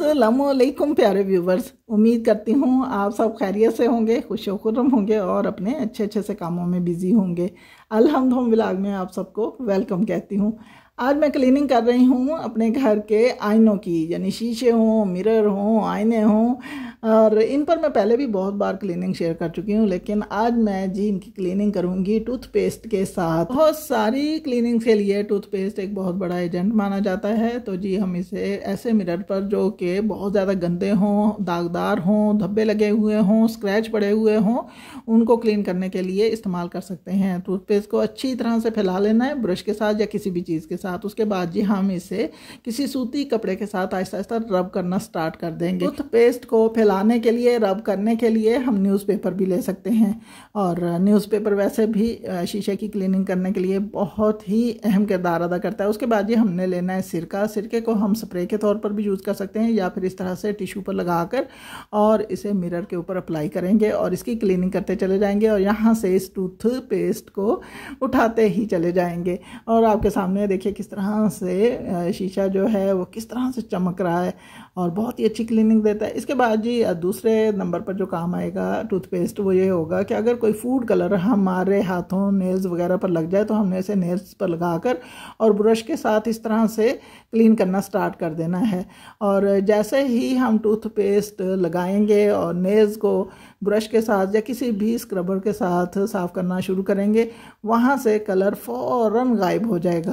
असलकुम प्यारे व्यूवर्स उम्मीद करती हूँ आप सब खैरियत से होंगे खुश होंगे और अपने अच्छे अच्छे से कामों में बिज़ी होंगे अलहमदुल्लाग में आप सबको वेलकम कहती हूँ आज मैं क्लीनिंग कर रही हूँ अपने घर के आइनों की यानी शीशे हों मिरर हों आईने हों और इन पर मैं पहले भी बहुत बार क्लीनिंग शेयर कर चुकी हूँ लेकिन आज मैं जी इनकी क्लीनिंग करूँगी टूथपेस्ट के साथ बहुत सारी क्लीनिंग के लिए टूथपेस्ट एक बहुत बड़ा एजेंट माना जाता है तो जी हम इसे ऐसे मिरर पर जो कि बहुत ज़्यादा गंदे हों दागदार हों धब्बे लगे हुए हों स्क्रैच पड़े हुए हों उनको क्लीन करने के लिए इस्तेमाल कर सकते हैं टूथपेस्ट इसको अच्छी तरह से फैला लेना है ब्रश के साथ या किसी भी चीज़ के साथ उसके बाद जी हम इसे किसी सूती कपड़े के साथ आहिस्ता आहिस्ता रब करना स्टार्ट कर देंगे पेस्ट को फैलाने के लिए रब करने के लिए हम न्यूज़पेपर भी ले सकते हैं और न्यूज़पेपर वैसे भी शीशे की क्लीनिंग करने के लिए बहुत ही अहम किरदार अदा करता है उसके बाद ये हमने लेना है सिरका सिरके को हम स्प्रे के तौर पर भी यूज़ कर सकते हैं या फिर इस तरह से टिशू पर लगा कर और इसे मिरर के ऊपर अप्लाई करेंगे और इसकी क्लीनिंग करते चले जाएंगे और यहाँ से इस टूथ पेस्ट को उठाते ही चले जाएंगे और आपके सामने देखिए किस तरह से शीशा जो है वो किस तरह से चमक रहा है और बहुत ही अच्छी क्लीनिंग देता है इसके बाद जी दूसरे नंबर पर जो काम आएगा टूथपेस्ट वो ये होगा कि अगर कोई फूड कलर हमारे हाथों नेल्स वगैरह पर लग जाए तो हमने इसे नेल्स पर लगा कर और ब्रश के साथ इस तरह से क्लीन करना स्टार्ट कर देना है और जैसे ही हम टूथपेस्ट लगाएंगे और नेल्स को ब्रश के साथ या किसी भी स्क्रबर के साथ साफ़ करना शुरू करेंगे वहाँ से कलर फ़ौर गायब हो जाएगा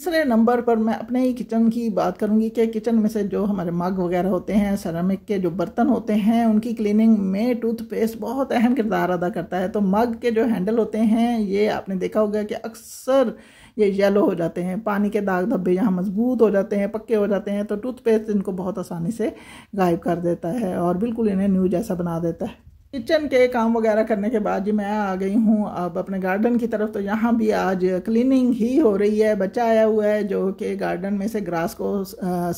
तीसरे नंबर पर मैं अपने ही किचन की बात करूंगी कि किचन में से जो हमारे मग वगैरह होते हैं सरामिक के जो बर्तन होते हैं उनकी क्लीनिंग में टूथपेस्ट बहुत अहम किरदार अदा करता है तो मग के जो हैंडल होते हैं ये आपने देखा होगा कि अक्सर ये येलो हो जाते हैं पानी के दाग धब्बे यहाँ मजबूत हो जाते हैं पक्के हो जाते हैं तो टूथपेस्ट इनको बहुत आसानी से गायब कर देता है और बिल्कुल इन्हें न्यू जैसा बना देता है किचन के काम वगैरह करने के बाद जी मैं आ गई हूँ अब अपने गार्डन की तरफ तो यहाँ भी आज क्लीनिंग ही हो रही है बच्चा आया हुआ है जो कि गार्डन में से ग्रास को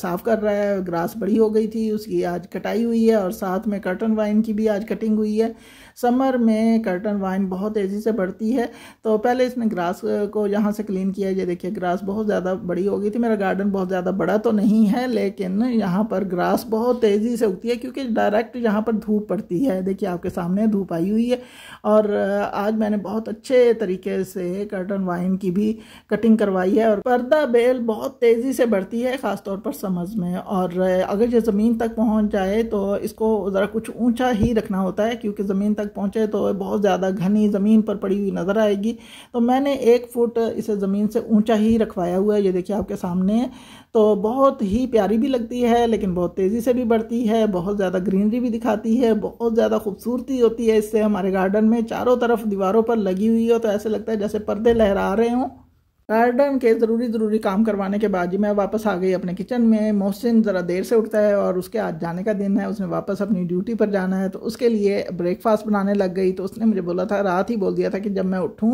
साफ़ कर रहा है ग्रास बड़ी हो गई थी उसकी आज कटाई हुई है और साथ में कर्टन वाइन की भी आज कटिंग हुई है समर में कर्टन वाइन बहुत तेज़ी से बढ़ती है तो पहले इसने ग्रास को यहाँ से क्लीन किया ये देखिए ग्रास बहुत ज़्यादा बड़ी हो गई थी मेरा गार्डन बहुत ज़्यादा बड़ा तो नहीं है लेकिन यहाँ पर ग्रास बहुत तेज़ी से उगती है क्योंकि डायरेक्ट यहाँ पर धूप पड़ती है देखिए आप के सामने धूप आई हुई है और आज मैंने बहुत अच्छे तरीके से कर्टन वाइन की भी कटिंग करवाई है और पर्दा बेल बहुत तेज़ी से बढ़ती है ख़ासतौर पर समझ में और अगर ये ज़मीन तक पहुँच जाए तो इसको ज़रा कुछ ऊँचा ही रखना होता है क्योंकि ज़मीन तक पहुँचे तो बहुत ज़्यादा घनी ज़मीन पर पड़ी हुई नज़र आएगी तो मैंने एक फुट इसे ज़मीन से ऊँचा ही रखवाया हुआ है ये देखिए आपके सामने तो बहुत ही प्यारी भी लगती है लेकिन बहुत तेज़ी से भी बढ़ती है बहुत ज़्यादा ग्रीनरी भी दिखाती है बहुत ज़्यादा खूबसूरत खूबसूरती होती है इससे हमारे गार्डन में चारों तरफ दीवारों पर लगी हुई हो तो ऐसे लगता है जैसे पर्दे लहरा रहे हों गार्डन के ज़रूरी ज़रूरी काम करवाने के बाद जी मैं वापस आ गई अपने किचन में मोहसिन ज़रा देर से उठता है और उसके आज जाने का दिन है उसने वापस अपनी ड्यूटी पर जाना है तो उसके लिए ब्रेकफास्ट बनाने लग गई तो उसने मुझे बोला था रात ही बोल दिया था कि जब मैं उठूँ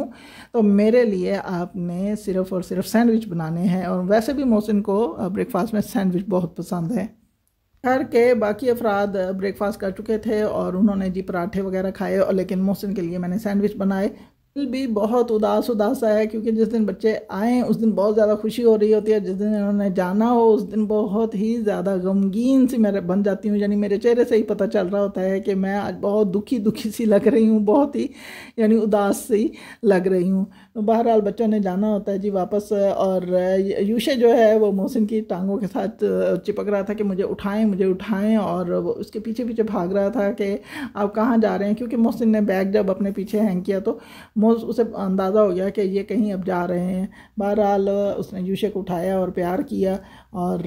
तो मेरे लिए आपने सिर्फ़ और सिर्फ सैंडविच बनाने हैं और वैसे भी मोहसिन को ब्रेकफास्ट में सैंडविच बहुत पसंद है घर के बाकी अफराद ब्रेकफास्ट कर चुके थे और उन्होंने जी पराठे वगैरह खाए और लेकिन मोहसिन के लिए मैंने सैंडविच बनाए दिल भी बहुत उदास उदास आया क्योंकि जिस दिन बच्चे आए उस दिन बहुत ज़्यादा खुशी हो रही होती है जिस दिन उन्होंने जाना हो उस दिन बहुत ही ज़्यादा गमगीन सी मैं बन जाती हूँ यानी मेरे चेहरे से ही पता चल रहा होता है कि मैं आज बहुत दुखी दुखी सी लग रही हूँ बहुत ही यानी उदास सी लग रही हूँ बहरहाल बच्चों ने जाना होता है जी वापस और यूशे जो है वो मोहसिन की टांगों के साथ चिपक रहा था कि मुझे उठाएं मुझे उठाएं और वो उसके पीछे पीछे भाग रहा था कि आप कहाँ जा रहे हैं क्योंकि मोहसिन ने बैग जब अपने पीछे हैंग किया तो मोस उसे अंदाज़ा हो गया कि ये कहीं अब जा रहे हैं बहरहाल उसने यूशे को उठाया और प्यार किया और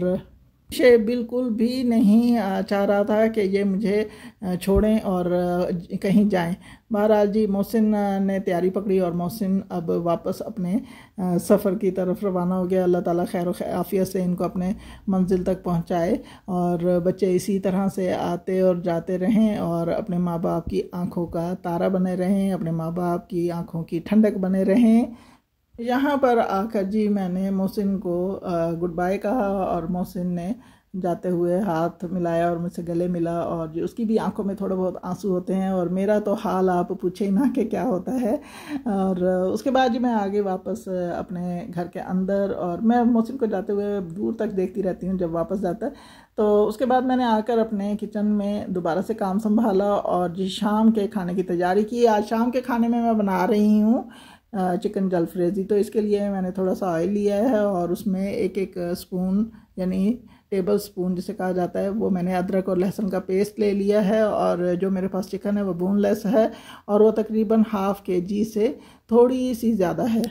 से बिल्कुल भी नहीं चाह रहा था कि ये मुझे छोड़ें और कहीं जाएं महाराज जी मोहसिन ने तैयारी पकड़ी और मोहसिन अब वापस अपने सफ़र की तरफ रवाना हो गया अल्लाह ताला खैर आफियत से इनको अपने मंजिल तक पहुंचाए और बच्चे इसी तरह से आते और जाते रहें और अपने माँ बाप की आंखों का तारा बने रहें अपने माँ बाप की आंखों की ठंडक बने रहें यहाँ पर आकर जी मैंने मोहसिन को गुड बाय कहा और मोहसिन ने जाते हुए हाथ मिलाया और मुझसे गले मिला और जो उसकी भी आंखों में थोड़ा बहुत आंसू होते हैं और मेरा तो हाल आप पूछे ही ना कि क्या होता है और उसके बाद जी मैं आगे वापस अपने घर के अंदर और मैं मोहसिन को जाते हुए दूर तक देखती रहती हूँ जब वापस जाता है तो उसके बाद मैंने आकर अपने किचन में दोबारा से काम संभाला और जी शाम के खाने की तैयारी की आज शाम के खाने में मैं बना रही हूँ चिकन जलफ्रेजी तो इसके लिए मैंने थोड़ा सा ऑयल लिया है और उसमें एक एक स्पून यानी टेबल स्पून जिसे कहा जाता है वो मैंने अदरक और लहसुन का पेस्ट ले लिया है और जो मेरे पास चिकन है वो बोनलेस है और वो तकरीबन हाफ़ के जी से थोड़ी सी ज़्यादा है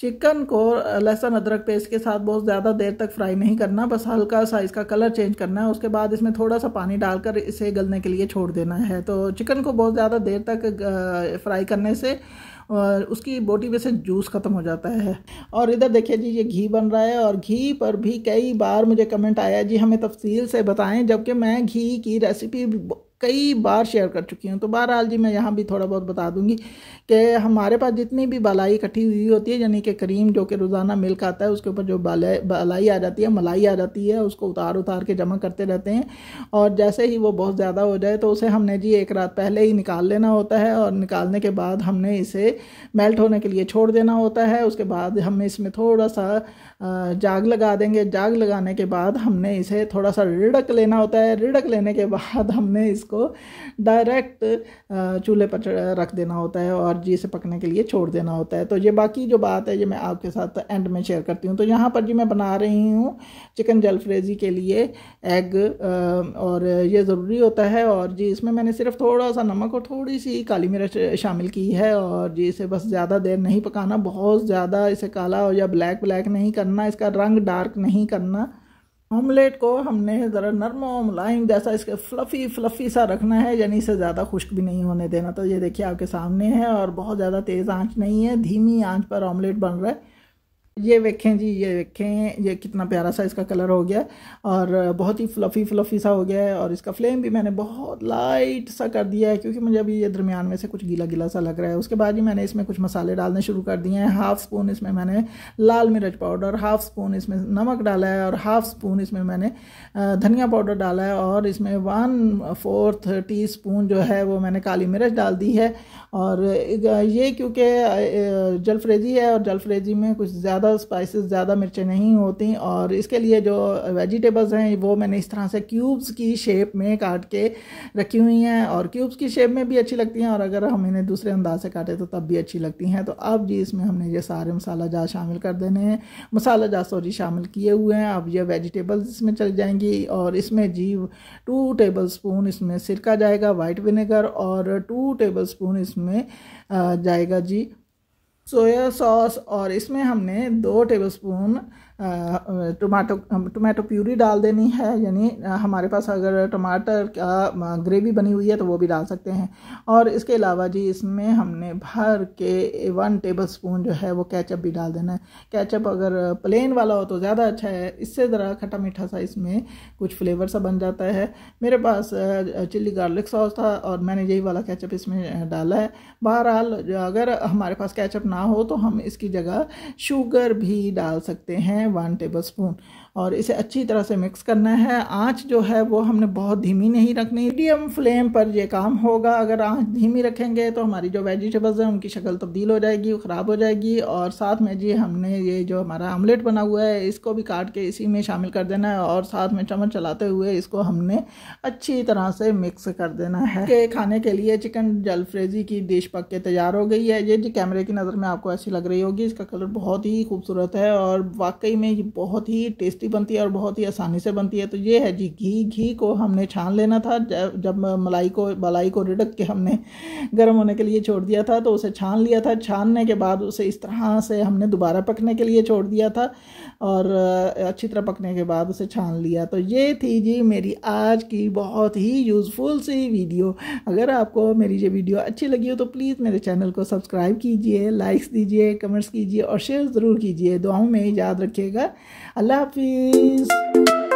चिकन को लहसुन अदरक पेस्ट के साथ बहुत ज़्यादा देर तक फ्राई नहीं करना बस हल्का सा इसका कलर चेंज करना है उसके बाद इसमें थोड़ा सा पानी डालकर इसे गलने के लिए छोड़ देना है तो चिकन को बहुत ज़्यादा देर तक फ्राई करने से और उसकी बोटी में से जूस ख़त्म हो जाता है और इधर देखिए जी ये घी बन रहा है और घी पर भी कई बार मुझे कमेंट आया जी हमें तफसील से बताएं जबकि मैं घी की रेसिपी कई बार शेयर कर चुकी हूँ तो बहरहाल जी मैं यहाँ भी थोड़ा बहुत बता दूँगी कि हमारे पास जितनी भी बलाई इकट्ठी हुई होती है यानी कि क्रीम जो कि रोज़ाना मिल्क आता है उसके ऊपर जो बलाई आ जाती है मलाई आ जाती है उसको उतार उतार के जमा करते रहते हैं और जैसे ही वो बहुत ज़्यादा हो जाए तो उसे हमने जी एक रात पहले ही निकाल लेना होता है और निकालने के बाद हमने इसे मेल्ट होने के लिए छोड़ देना होता है उसके बाद हमें इसमें थोड़ा सा जाग लगा देंगे जाग लगाने के बाद हमने इसे थोड़ा सा रिड़क लेना होता है रिड़क लेने के बाद हमने इसको डायरेक्ट चूल्हे पर रख देना होता है और जी से पकने के लिए छोड़ देना होता है तो ये बाकी जो बात है ये मैं आपके साथ एंड में शेयर करती हूँ तो यहाँ पर जी मैं बना रही हूँ चिकन जलफ्रेजी के लिए एग और ये ज़रूरी होता है और जी इसमें मैंने सिर्फ थोड़ा सा नमक और थोड़ी सी काली मिर्च शामिल की है और जी इसे बस ज़्यादा देर नहीं पकाना बहुत ज़्यादा इसे काला या ब्लैक ब्लैक नहीं करना करना इसका रंग डार्क नहीं करना ऑमलेट को हमने ज़रा नरम मुलायम जैसा इसके फ्लफ़ी फ्लफ़ी सा रखना है यानी इसे ज़्यादा खुश्क भी नहीं होने देना तो ये देखिए आपके सामने है और बहुत ज़्यादा तेज़ आंच नहीं है धीमी आंच पर ऑमलेट बन रहा है ये देखें जी ये देखें ये कितना प्यारा सा इसका कलर हो गया और बहुत ही फ्लफ़ी फ्लफ़ी सा हो गया है और इसका फ्लेम भी मैंने बहुत लाइट सा कर दिया है क्योंकि मुझे अभी ये दरमियान में से कुछ गीला गीला सा लग रहा है उसके बाद ही मैंने इसमें कुछ मसाले डालने शुरू कर दिए हैं हाफ़ स्पून इसमें मैंने लाल मिर्च पाउडर हाफ़ स्पून इसमें नमक डाला है और हाफ़ स्पून इसमें मैंने धनिया पाउडर डाला है और इसमें वन फोर्थ टी स्पून जो है वो मैंने काली मिर्च डाल दी है और ये क्योंकि जलफ्रेजी है और जलफ्रेजी में कुछ ज़्यादा ज़्यादा स्पाइसेस ज़्यादा मिर्चें नहीं होती और इसके लिए जो वेजिटेबल्स हैं वो मैंने इस तरह से क्यूब्स की शेप में काट के रखी हुई हैं और क्यूब्स की शेप में भी अच्छी लगती हैं और अगर हम इन्हें दूसरे अंदाज से काटे तो तब भी अच्छी लगती हैं तो अब जी इसमें हमने ये सारे मसाला जहाँ शामिल कर देने हैं मसाला जहाँ सॉरी शामिल किए हुए हैं अब ये वेजिटेबल्स इसमें चल जाएंगी और इसमें जी टू टेबल स्पून इसमें सिरका जाएगा वाइट विनेगर और टू टेबल स्पून इसमें जाएगा जी सोया सॉस और इसमें हमने दो टेबलस्पून टमाटो टमाटो प्यूरी डाल देनी है यानी हमारे पास अगर टमाटर का ग्रेवी बनी हुई है तो वो भी डाल सकते हैं और इसके अलावा जी इसमें हमने भर के वन टेबल स्पून जो है वो कैचअप भी डाल देना है कैचअप अगर प्लेन वाला हो तो ज़्यादा अच्छा है इससे ज़रा खट्टा मीठा सा इसमें कुछ फ्लेवर सा बन जाता है मेरे पास चिल्ली गार्लिक सॉस था और मैंने यही वाला कैचअप इसमें डाला है बहरहाल अगर हमारे पास कैचअप ना हो तो हम इसकी जगह शुगर भी डाल सकते हैं वन टेबल स्पून और इसे अच्छी तरह से मिक्स करना है आंच जो है वो हमने बहुत धीमी नहीं रखनी मीडियम फ्लेम पर ये काम होगा अगर आंच धीमी रखेंगे तो हमारी जो वेजिटेबल्स हैं उनकी शक्ल तब्दील हो जाएगी ख़राब हो जाएगी और साथ में जी हमने ये जो हमारा आमलेट बना हुआ है इसको भी काट के इसी में शामिल कर देना है और साथ में चम्मच चलाते हुए इसको हमने अच्छी तरह से मिक्स कर देना है के खाने के लिए चिकन जल की डिश पक के तैयार हो गई है ये जी कैमरे की नज़र में आपको ऐसी लग रही होगी इसका कलर बहुत ही खूबसूरत है और वाकई में ये बहुत ही टेस्टी टेस्टी बनती है और बहुत ही आसानी से बनती है तो ये है जी घी घी को हमने छान लेना था जब, जब मलाई को मलाई को रिडक के हमने गर्म होने के लिए छोड़ दिया था तो उसे छान लिया था छानने के बाद उसे इस तरह से हमने दोबारा पकने के लिए छोड़ दिया था और अच्छी तरह पकने के बाद उसे छान लिया तो ये थी जी मेरी आज की बहुत ही यूज़फुल सी वीडियो अगर आपको मेरी ये वीडियो अच्छी लगी हो तो प्लीज़ मेरे चैनल को सब्सक्राइब कीजिए लाइक्स दीजिए कमेंट्स कीजिए और शेयर ज़रूर कीजिए दुआओं में याद रखिएगा अल्लाह हाफिज़ please.